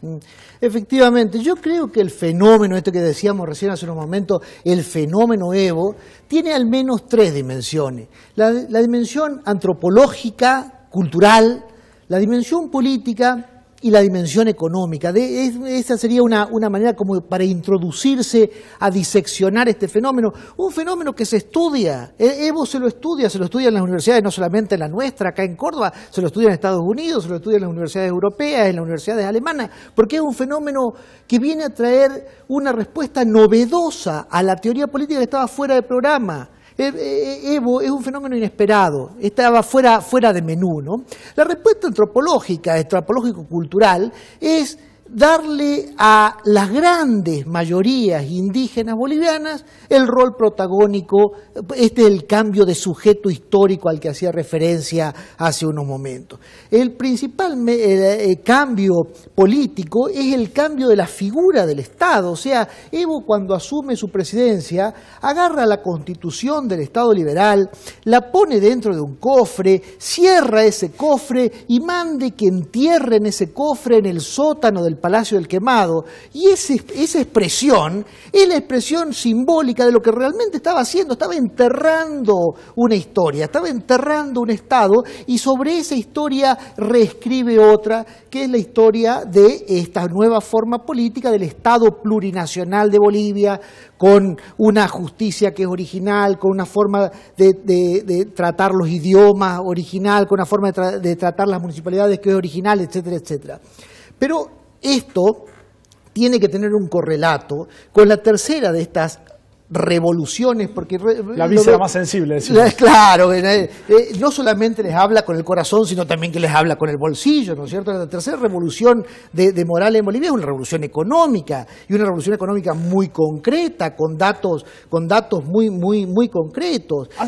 Mm. Efectivamente, yo creo que el fenómeno, esto que decíamos recién hace unos momentos, el fenómeno Evo, tiene al menos tres dimensiones. La, la dimensión antropológica, cultural, la dimensión política y la dimensión económica. De, esa sería una, una, manera como para introducirse a diseccionar este fenómeno. Un fenómeno que se estudia. E, Evo se lo estudia, se lo estudia en las universidades, no solamente en la nuestra, acá en Córdoba, se lo estudia en Estados Unidos, se lo estudia en las universidades europeas, en las universidades alemanas, porque es un fenómeno que viene a traer una respuesta novedosa a la teoría política que estaba fuera de programa eh, eh, eh, Evo es un fenómeno inesperado, estaba fuera, fuera de menú. ¿no? La respuesta antropológica, antropológico-cultural, es darle a las grandes mayorías indígenas bolivianas el rol protagónico, este es el cambio de sujeto histórico al que hacía referencia hace unos momentos. El principal eh, eh, cambio político es el cambio de la figura del Estado, o sea, Evo cuando asume su presidencia agarra la constitución del Estado liberal, la pone dentro de un cofre, cierra ese cofre y mande que entierren ese cofre en el sótano del Palacio del Quemado, y esa expresión es la expresión simbólica de lo que realmente estaba haciendo, estaba enterrando una historia, estaba enterrando un Estado, y sobre esa historia reescribe otra, que es la historia de esta nueva forma política del Estado plurinacional de Bolivia, con una justicia que es original, con una forma de, tratar los idiomas original, con una forma de, de tratar las municipalidades que es original, etcétera, etcétera. Pero esto tiene que tener un correlato con la tercera de estas revoluciones, porque... la víscera más sensible. Decimos. Claro, eh, no solamente les habla con el corazón, sino también que les habla con el bolsillo, ¿no es cierto? La tercera revolución de, de Morales en Bolivia es una revolución económica, y una revolución económica muy concreta, con datos, con datos muy, muy, muy concretos. Ah,